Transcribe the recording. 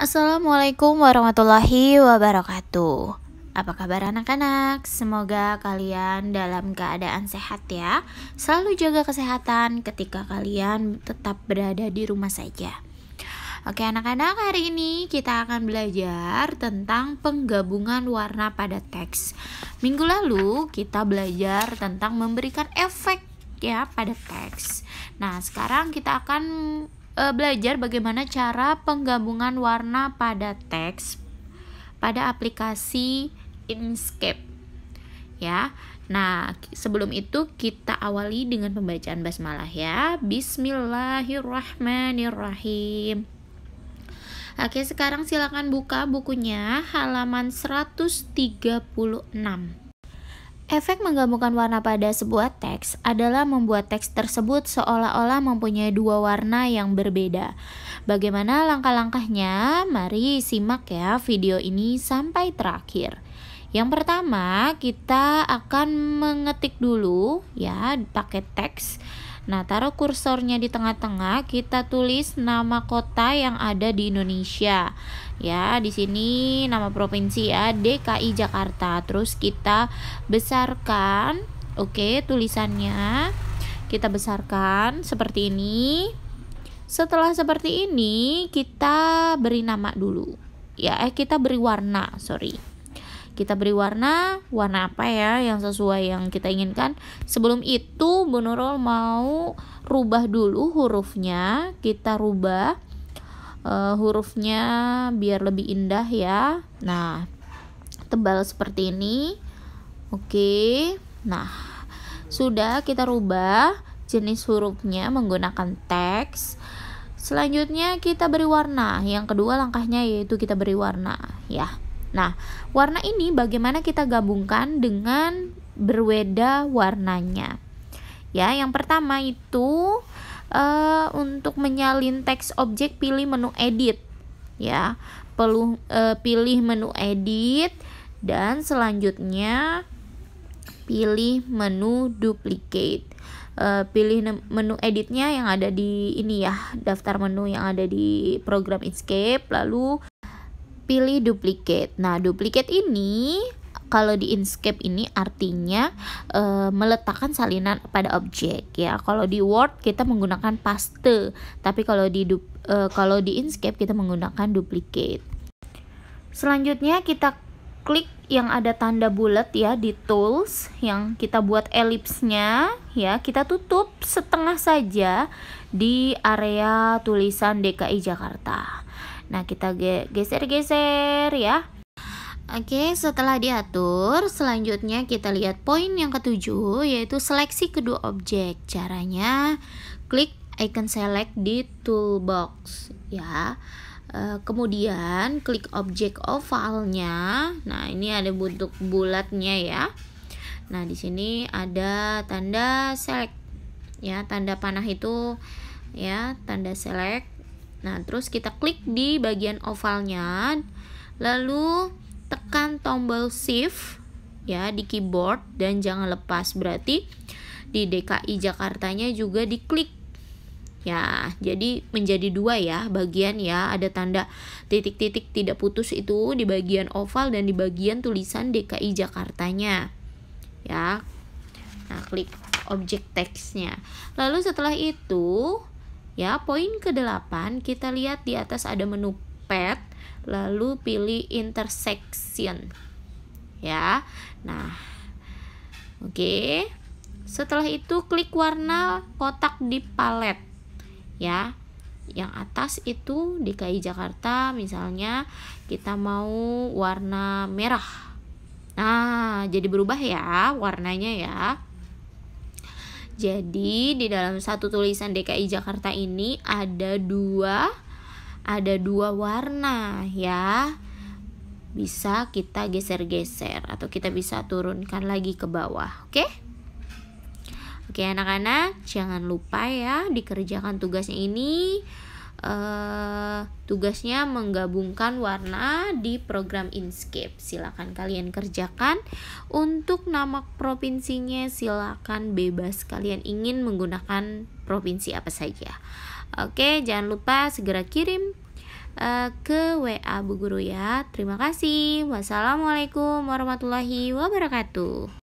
Assalamualaikum warahmatullahi wabarakatuh. Apa kabar anak-anak? Semoga kalian dalam keadaan sehat ya. Selalu jaga kesehatan ketika kalian tetap berada di rumah saja. Oke, anak-anak, hari ini kita akan belajar tentang penggabungan warna pada teks. Minggu lalu kita belajar tentang memberikan efek ya pada teks. Nah, sekarang kita akan uh, belajar bagaimana cara penggabungan warna pada teks pada aplikasi Inkscape. Ya. Nah, sebelum itu kita awali dengan pembacaan basmalah ya. Bismillahirrahmanirrahim. Oke, sekarang silakan buka bukunya halaman 136. Efek menggabungkan warna pada sebuah teks adalah membuat teks tersebut seolah-olah mempunyai dua warna yang berbeda. Bagaimana langkah-langkahnya? Mari simak ya video ini sampai terakhir. Yang pertama, kita akan mengetik dulu ya pakai teks. Nah, taruh kursornya di tengah-tengah, kita tulis nama kota yang ada di Indonesia ya di sini nama provinsi ya DKI Jakarta terus kita besarkan oke tulisannya kita besarkan seperti ini setelah seperti ini kita beri nama dulu ya eh kita beri warna sorry kita beri warna warna apa ya yang sesuai yang kita inginkan sebelum itu Bu Nurul mau rubah dulu hurufnya kita rubah uh, hurufnya biar lebih indah ya. Nah, tebal seperti ini. Oke. Nah, sudah kita rubah jenis hurufnya menggunakan teks. Selanjutnya kita beri warna. Yang kedua langkahnya yaitu kita beri warna ya. Nah, warna ini bagaimana kita gabungkan dengan berbeda warnanya. Ya, yang pertama itu uh, untuk menyalin teks objek pilih menu edit ya Peluh, uh, pilih menu edit dan selanjutnya pilih menu duplicate uh, pilih menu editnya yang ada di ini ya daftar menu yang ada di program Inkscape lalu pilih duplicate nah duplicate ini kalau di Inkscape ini artinya e, meletakkan salinan pada objek ya. Kalau di Word kita menggunakan paste, tapi kalau di e, kalau di inscape kita menggunakan duplicate. Selanjutnya kita klik yang ada tanda bulat ya di tools yang kita buat elipsnya ya kita tutup setengah saja di area tulisan DKI Jakarta. Nah, kita geser-geser ya Oke, setelah diatur, selanjutnya kita lihat poin yang ketujuh, yaitu seleksi kedua objek. Caranya, klik icon select di toolbox, ya. E, kemudian, klik objek ovalnya. Nah, ini ada bentuk bulatnya ya. Nah, di sini ada tanda select, ya. Tanda panah itu, ya, tanda select. Nah, terus kita klik di bagian ovalnya, lalu tekan tombol shift ya di keyboard dan jangan lepas berarti di DKI Jakarta-nya juga diklik ya jadi menjadi dua ya bagian ya ada tanda titik-titik tidak putus itu di bagian oval dan di bagian tulisan DKI Jakarta-nya ya nah klik objek teksnya lalu setelah itu ya poin ke-8 kita lihat di atas ada menu pet lalu pilih intersection ya nah oke okay. setelah itu klik warna kotak di palet ya yang atas itu DKI Jakarta misalnya kita mau warna merah nah jadi berubah ya warnanya ya jadi di dalam satu tulisan DKI Jakarta ini ada dua ada dua warna ya bisa kita geser-geser atau kita bisa turunkan lagi ke bawah oke okay? oke anak-anak jangan lupa ya dikerjakan tugasnya ini Uh, tugasnya menggabungkan warna di program Inkscape. Silakan kalian kerjakan. Untuk nama provinsinya silakan bebas kalian ingin menggunakan provinsi apa saja. Oke, jangan lupa segera kirim uh, ke WA Bu Guru ya. Terima kasih. Wassalamualaikum warahmatullahi wabarakatuh.